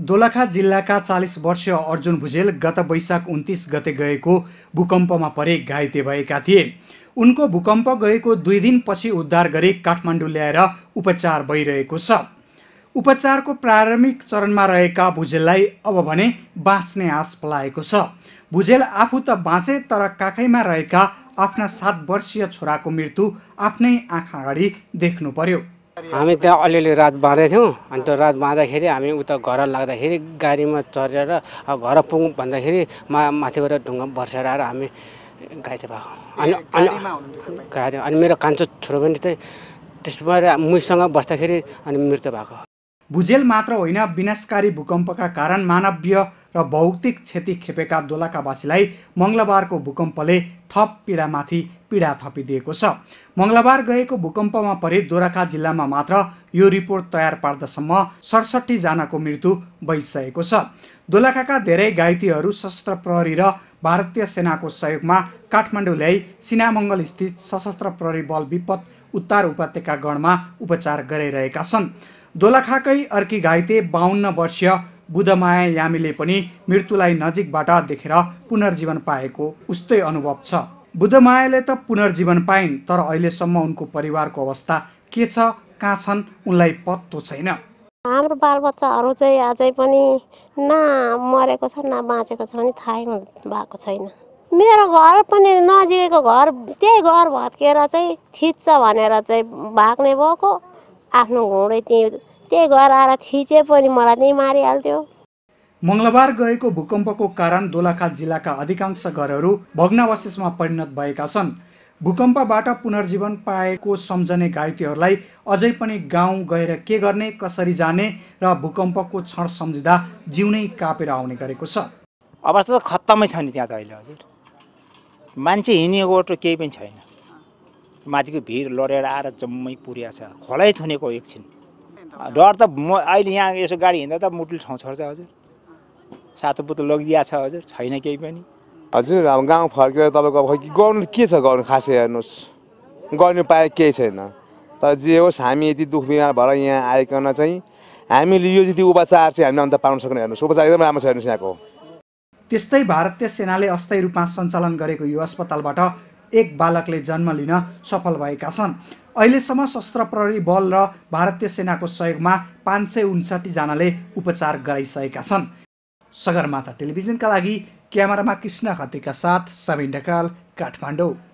दोलखा जिल्लाका चालिस वर्षीय अर्जुन भुजेल गत वैशाख उन्तिस गते गएको भूकम्पमा परे घाइते भएका थिए उनको भूकम्प गएको दुई दिनपछि उद्धार गरी काठमाडौँ ल्याएर उपचार भइरहेको छ उपचारको प्रारम्भिक चरणमा रहेका भुजेललाई अब भने बाँच्ने आस पलाएको छ भुजेल आफू त बाँचे तर काखैमा रहेका आफ्ना सात वर्षीय छोराको मृत्यु आफ्नै आँखा अगाडि देख्नु पर्यो हामी त्यहाँ अलिअलि रात बाँध्दै थियौँ त्यो रात बाँध्दाखेरि हामी उता घर लाग्दाखेरि गाडीमा चढेर घर पुग भन्दाखेरि मा माथिबाट ढुङ्गा बर्सेर आएर हामी गाइते भएको अनि अनि गाडी अनि मेरो कान्छो छोरो पनि त्यही त्यसबाट मुसँग बस्दाखेरि अनि मृत्यु भएको भुजेल मात्र होइन विनाशकारी भूकम्पका कारण मानवीय र भौतिक क्षति खेपेका दोलखावासीलाई मङ्गलबारको भूकम्पले थप पीडामाथि पीडा थपिदिएको छ मङ्गलबार गएको भूकम्पमा परे दोराखा जिल्लामा मात्र यो रिपोर्ट तयार पार्दासम्म सडसठीजनाको मृत्यु भइसकेको छ दोलाखाका धेरै घाइतेहरू सशस्त्र प्रहरी र भारतीय सेनाको सहयोगमा काठमाडौँ ल्याइ सिनामङ्गल स्थित सशस्त्र प्रहरी बल विपद उत्तर उपत्यका गणमा उपचार गराइरहेका छन् दोलखाकै अर्की घाइते बाहन्न वर्षीय बुधमाया यामीले पनि मृत्युलाई नजिकबाट देखेर पुनर्जीवन पाएको उस्तै अनुभव छ बुधमायाले त पुनर्जीवन पाइन् तर अहिलेसम्म उनको परिवारको अवस्था के छ कहाँ छन् उनलाई पत्तो छैन हाम्रो बालबच्चाहरू चाहिँ अझै पनि न मरेको छ न बाँचेको छ भने थाहै भएको छैन मेरो घर पनि नजिकैको घर त्यही घर भत्किएर चाहिँ थिच्छ भनेर चाहिँ भाग्ने भएको आफ्नो घुँडै त्यही त्यही घर आएर थिचे पनि मलाई त्यहीँ मारिहाल्थ्यो मङ्गलबार गएको भूकम्पको कारण दोलाखा जिल्लाका अधिकांश घरहरू भग्नावशेषमा परिणत भएका छन् भूकम्पबाट पुनर्जीवन पाएको सम्झने घाइतेहरूलाई अझै पनि गाउँ गएर के गर्ने कसरी जाने र भूकम्पको क्षण सम्झिँदा जिउनै कापेर आउने गरेको छ अवस्था त खत्तमै छ नि त्यहाँ त अहिले हजुर मान्छे हिँडेको गोटो केही पनि छैन माथिको भिड लडेर आएर जम्मै पुर्या छ खोलै थुनेको एकछिन डर त म अहिले यहाँ यसो गाडी हिँड्दा त मुटुल ठाउँ छर्छ हजुर सातो पुतो लगिदिया छ हजुर छैन केही पनि हजुर अब गाउँ फर्केर तपाईँको अब खै गर्नु के छ गर्नु खासै हेर्नुहोस् गर्नु पाए केही छैन तर जे होस् हामी यति दुःख बिमार भएर यहाँ आइकन चाहिँ हामीले यो जति उपचार चाहिँ हामीले अन्त पाउन सक्ने हेर्नुहोस् उपचार एकदम राम्रो छ हेर्नुहोस् यहाँको त्यस्तै भारतीय सेनाले अस्थायी रूपमा सञ्चालन गरेको यो अस्पतालबाट एक बालकले जन्म लिन सफल भएका छन् अहिलेसम्म सशस्त्र प्रहरी बल र भारतीय सेनाको सहयोगमा पाँच सय उन्साठीजनाले उपचार गराइसकेका छन् सगरमाथा टेलिभिजनका लागि क्यामेरामा कृष्ण खत्रीका साथ सबिन ढकाल काठमाडौँ